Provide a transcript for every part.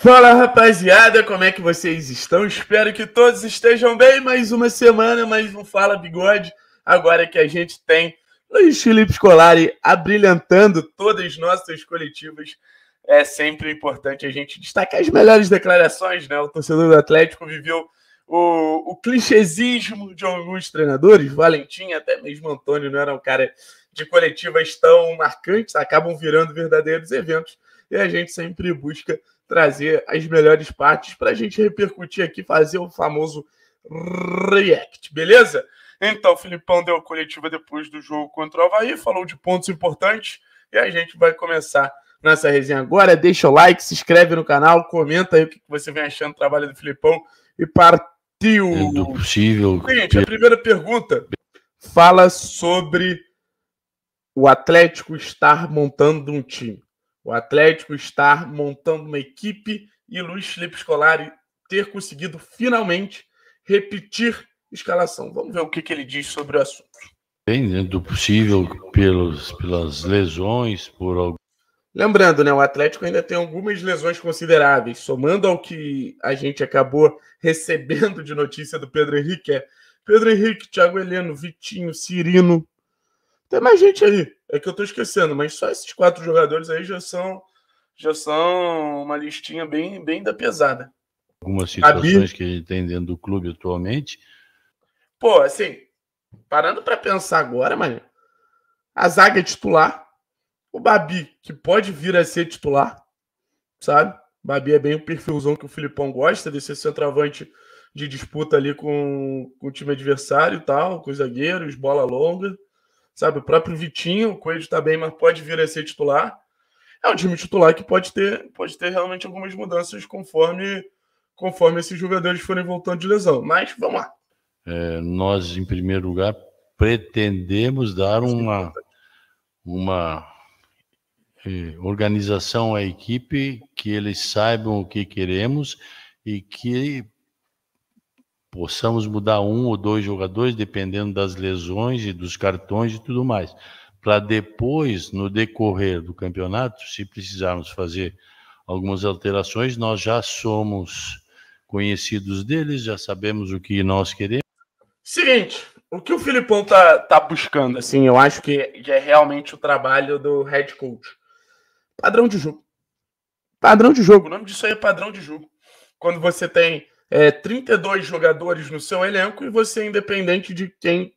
Fala rapaziada, como é que vocês estão? Espero que todos estejam bem. Mais uma semana, mais um Fala Bigode. Agora que a gente tem Luiz Felipe Scolari abrilhantando todas as nossas coletivas, é sempre importante a gente destacar as melhores declarações, né? O torcedor do Atlético viveu o, o clichêsismo de alguns treinadores, Valentim, até mesmo Antônio, não era um cara de coletivas tão marcantes, acabam virando verdadeiros eventos e a gente sempre busca trazer as melhores partes para a gente repercutir aqui, fazer o famoso react, beleza? Então, o Filipão deu coletiva depois do jogo contra o Havaí, falou de pontos importantes e a gente vai começar nossa resenha agora. Deixa o like, se inscreve no canal, comenta aí o que você vem achando do trabalho do Filipão e partiu! É possível. Gente, a primeira pergunta fala sobre o Atlético estar montando um time o Atlético estar montando uma equipe e Luiz Felipe Scolari ter conseguido finalmente repetir escalação. Vamos ver o que, que ele diz sobre o assunto. Bem, dentro né, do possível, pelos, pelas lesões, por Lembrando, né, o Atlético ainda tem algumas lesões consideráveis, somando ao que a gente acabou recebendo de notícia do Pedro Henrique, é Pedro Henrique, Thiago Heleno, Vitinho, Cirino, tem mais gente aí é que eu estou esquecendo, mas só esses quatro jogadores aí já são já são uma listinha bem, bem da pesada. Algumas situações Bi... que gente tem dentro do clube atualmente. Pô, assim, parando para pensar agora, mas a zaga é titular, o Babi, que pode vir a ser titular, sabe? O Babi é bem o perfilzão que o Filipão gosta, desse centroavante de disputa ali com, com o time adversário e tal, com os zagueiros, bola longa. Sabe, o próprio Vitinho, o Coelho está bem, mas pode vir a ser titular. É um time titular que pode ter, pode ter realmente algumas mudanças conforme, conforme esses jogadores forem voltando de lesão. Mas vamos lá. É, nós, em primeiro lugar, pretendemos dar uma, uma é, organização à equipe, que eles saibam o que queremos e que possamos mudar um ou dois jogadores, dependendo das lesões e dos cartões e tudo mais, para depois, no decorrer do campeonato, se precisarmos fazer algumas alterações, nós já somos conhecidos deles, já sabemos o que nós queremos. Seguinte, o que o Filipão tá, tá buscando, assim, eu acho que é realmente o trabalho do head coach. Padrão de jogo. Padrão de jogo, o nome disso aí é padrão de jogo. Quando você tem é, 32 jogadores no seu elenco e você, independente de quem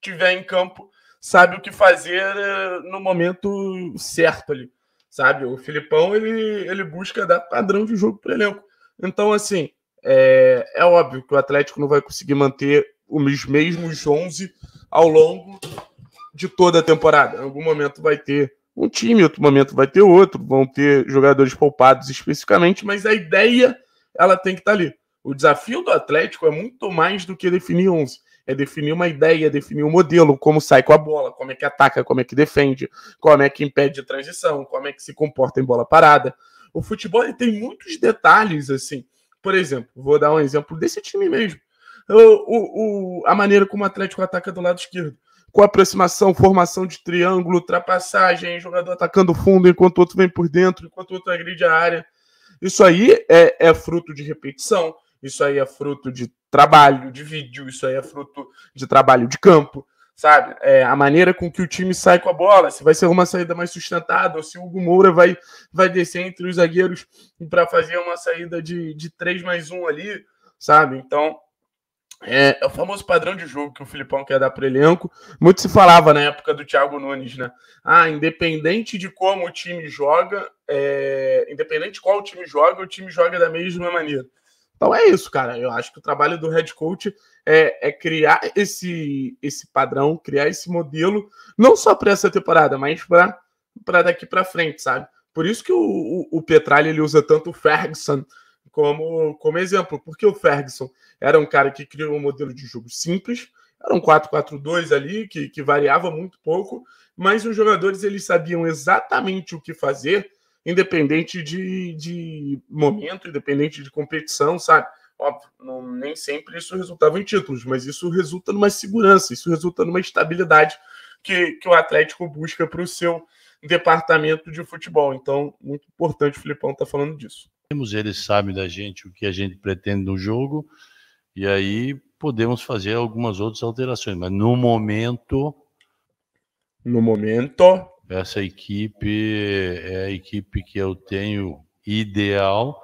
tiver em campo, sabe o que fazer eh, no momento certo ali, sabe? O Filipão, ele, ele busca dar padrão de jogo para o elenco. Então, assim, é, é óbvio que o Atlético não vai conseguir manter os mesmos 11 ao longo de toda a temporada. Em algum momento vai ter um time, em outro momento vai ter outro, vão ter jogadores poupados especificamente, mas a ideia ela tem que estar tá ali. O desafio do Atlético é muito mais do que definir 11. É definir uma ideia, é definir um modelo, como sai com a bola, como é que ataca, como é que defende, como é que impede a transição, como é que se comporta em bola parada. O futebol tem muitos detalhes, assim. Por exemplo, vou dar um exemplo desse time mesmo. O, o, o, a maneira como o Atlético ataca do lado esquerdo. Com aproximação, formação de triângulo, ultrapassagem, jogador atacando fundo enquanto outro vem por dentro, enquanto outro agride a área. Isso aí é, é fruto de repetição, isso aí é fruto de trabalho de vídeo, isso aí é fruto de trabalho de campo, sabe? É, a maneira com que o time sai com a bola, se vai ser uma saída mais sustentada, ou se o Hugo Moura vai, vai descer entre os zagueiros para fazer uma saída de, de 3 mais 1 ali, sabe? Então, é, é, o famoso padrão de jogo que o Filipão quer dar para o elenco. Muito se falava na época do Thiago Nunes, né? Ah, independente de como o time joga, é, independente de qual o time joga, o time joga da mesma maneira. Então é isso, cara. Eu acho que o trabalho do head coach é, é criar esse, esse padrão, criar esse modelo, não só para essa temporada, mas para daqui para frente, sabe? Por isso que o, o, o Petralha ele usa tanto o Ferguson como, como exemplo, porque o Ferguson era um cara que criou um modelo de jogo simples, era um 4-4-2 ali, que, que variava muito pouco, mas os jogadores eles sabiam exatamente o que fazer independente de, de momento, independente de competição, sabe? Óbvio, não, nem sempre isso resultava em títulos, mas isso resulta numa segurança, isso resulta numa estabilidade que, que o Atlético busca para o seu departamento de futebol. Então, muito importante o Filipão estar tá falando disso. Ele sabe da gente o que a gente pretende no jogo, e aí podemos fazer algumas outras alterações, mas no momento. No momento. Essa equipe é a equipe que eu tenho ideal.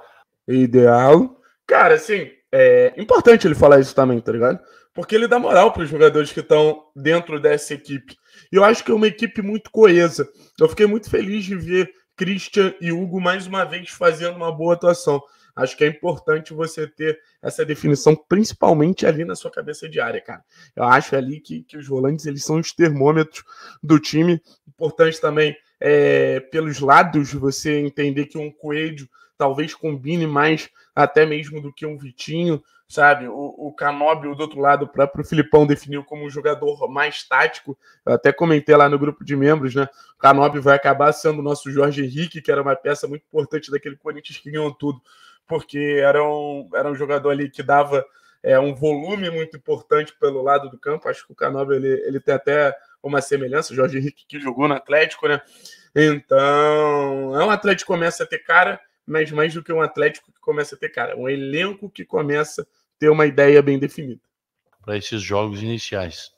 Ideal. Cara, assim, é importante ele falar isso também, tá ligado? Porque ele dá moral para os jogadores que estão dentro dessa equipe. E eu acho que é uma equipe muito coesa. Eu fiquei muito feliz de ver Christian e Hugo mais uma vez fazendo uma boa atuação acho que é importante você ter essa definição, principalmente ali na sua cabeça de área, cara. Eu acho ali que, que os volantes eles são os termômetros do time. Importante também é, pelos lados você entender que um coelho talvez combine mais até mesmo do que um Vitinho, sabe? O, o Canóbio do outro lado, o próprio Filipão definiu como um jogador mais tático. Eu até comentei lá no grupo de membros, né? O Canóbio vai acabar sendo o nosso Jorge Henrique, que era uma peça muito importante daquele Corinthians que ganhou tudo porque era um, era um jogador ali que dava é, um volume muito importante pelo lado do campo. Acho que o Canova ele, ele tem até uma semelhança, Jorge Henrique que jogou no Atlético, né? Então, é um Atlético que começa a ter cara, mas mais do que um Atlético que começa a ter cara, é um elenco que começa a ter uma ideia bem definida. Para esses jogos iniciais.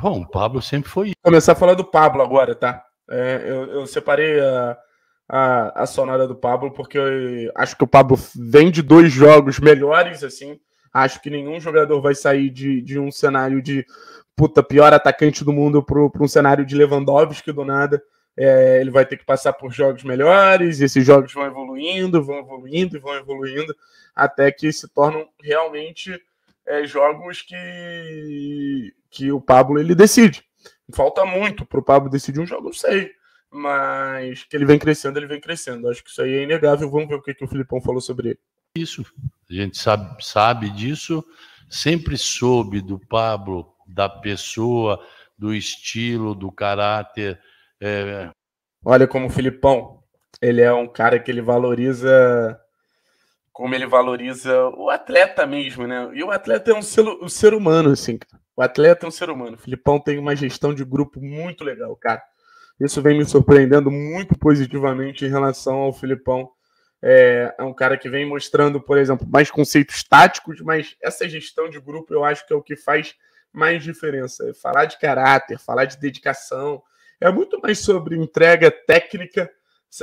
Bom, o Pablo sempre foi. Começar a falar do Pablo agora, tá? É, eu, eu separei a a, a sonora do Pablo, porque acho que o Pablo vem de dois jogos melhores, assim. Acho que nenhum jogador vai sair de, de um cenário de puta pior atacante do mundo para um cenário de Lewandowski do nada. É, ele vai ter que passar por jogos melhores, e esses jogos vão evoluindo, vão evoluindo, vão evoluindo, até que se tornam realmente é, jogos que, que o Pablo ele decide. Falta muito para o Pablo decidir um jogo, não sei mas que ele vem crescendo, ele vem crescendo. Acho que isso aí é inegável. Vamos ver o que, que o Filipão falou sobre ele. Isso, a gente sabe, sabe disso, sempre soube do Pablo, da pessoa, do estilo, do caráter. É... Olha como o Filipão, ele é um cara que ele valoriza como ele valoriza o atleta mesmo, né? E o atleta é um ser, um ser humano, assim, cara. O atleta é um ser humano. O Filipão tem uma gestão de grupo muito legal, cara. Isso vem me surpreendendo muito positivamente em relação ao Filipão. É, é um cara que vem mostrando, por exemplo, mais conceitos táticos, mas essa gestão de grupo eu acho que é o que faz mais diferença. É falar de caráter, falar de dedicação, é muito mais sobre entrega técnica,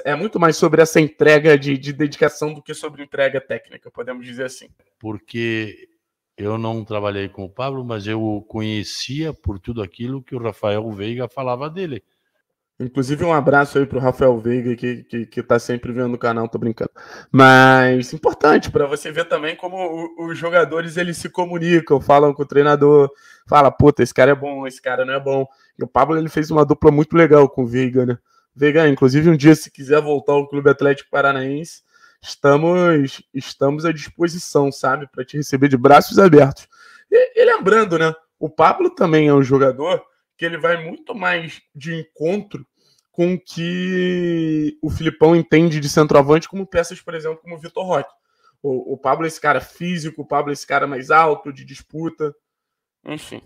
é muito mais sobre essa entrega de, de dedicação do que sobre entrega técnica, podemos dizer assim. Porque eu não trabalhei com o Pablo, mas eu o conhecia por tudo aquilo que o Rafael Veiga falava dele. Inclusive, um abraço aí pro Rafael Veiga, que, que, que tá sempre vendo o canal, tô brincando. Mas importante para você ver também como os jogadores eles se comunicam, falam com o treinador, fala, puta, esse cara é bom, esse cara não é bom. E o Pablo ele fez uma dupla muito legal com o Veiga, né? Veiga, inclusive, um dia, se quiser voltar ao Clube Atlético Paranaense, estamos, estamos à disposição, sabe? para te receber de braços abertos. E, e lembrando, né? O Pablo também é um jogador que ele vai muito mais de encontro com o que o Filipão entende de centroavante, como peças, por exemplo, como o Vitor Roque. O, o Pablo é esse cara físico, o Pablo é esse cara mais alto, de disputa. Enfim.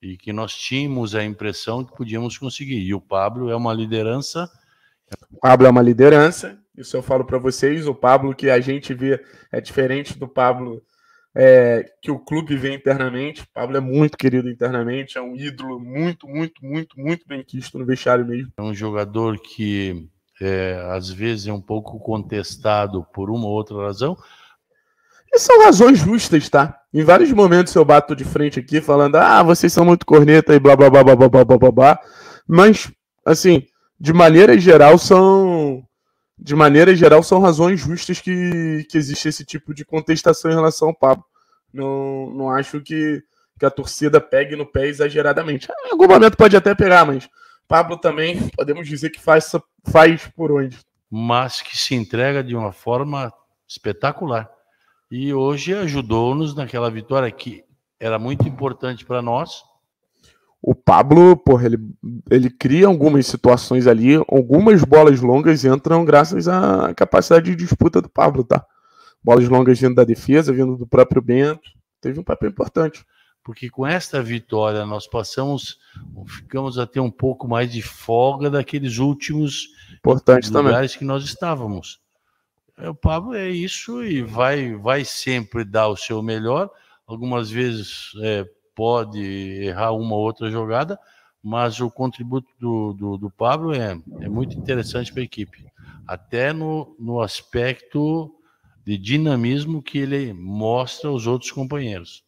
E que nós tínhamos a impressão que podíamos conseguir. E o Pablo é uma liderança. O Pablo é uma liderança, isso eu falo para vocês. O Pablo que a gente vê é diferente do Pablo é, que o clube vê internamente. O Pablo é muito querido internamente, é um ídolo muito, muito, muito, muito bem quisto no vestiário mesmo. É um jogador que é, às vezes é um pouco contestado por uma ou outra razão. E são razões justas, tá? Em vários momentos eu bato de frente aqui falando, ah, vocês são muito corneta e blá blá blá blá blá blá blá blá. Mas, assim, de maneira geral, são de maneira geral, são razões justas que, que existe esse tipo de contestação em relação ao Pablo. Não, não acho que, que a torcida pegue no pé exageradamente. Em algum momento pode até pegar, mas Pablo também podemos dizer que faz, faz por onde. Mas que se entrega de uma forma espetacular. E hoje ajudou-nos naquela vitória que era muito importante para nós o Pablo, porra, ele, ele cria algumas situações ali, algumas bolas longas entram graças à capacidade de disputa do Pablo, tá? Bolas longas vindo da defesa, vindo do próprio Bento, teve um papel importante. Porque com esta vitória nós passamos, ficamos a ter um pouco mais de folga daqueles últimos Importante lugares também. que nós estávamos. É, o Pablo é isso e vai, vai sempre dar o seu melhor. Algumas vezes é, pode errar uma ou outra jogada, mas o contributo do, do, do Pablo é, é muito interessante para a equipe, até no, no aspecto de dinamismo que ele mostra aos outros companheiros.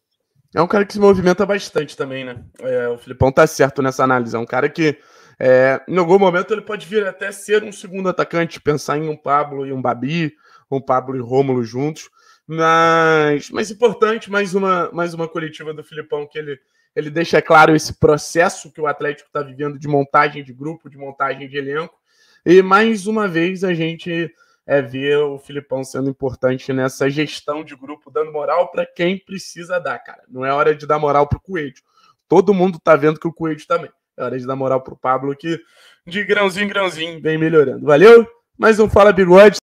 É um cara que se movimenta bastante também, né? É, o Filipão tá certo nessa análise. É um cara que, é, em algum momento, ele pode vir até ser um segundo atacante, pensar em um Pablo e um Babi, um Pablo e Rômulo juntos. Mas, mas importante, mais uma, mais uma coletiva do Filipão que ele, ele deixa claro esse processo que o Atlético está vivendo de montagem de grupo, de montagem de elenco. E mais uma vez a gente é, vê o Filipão sendo importante nessa gestão de grupo, dando moral para quem precisa dar, cara. Não é hora de dar moral para o Coelho. Todo mundo tá vendo que o Coelho também. É hora de dar moral para o Pablo que de grãozinho em grãozinho vem melhorando. Valeu? Mais um Fala Bigode.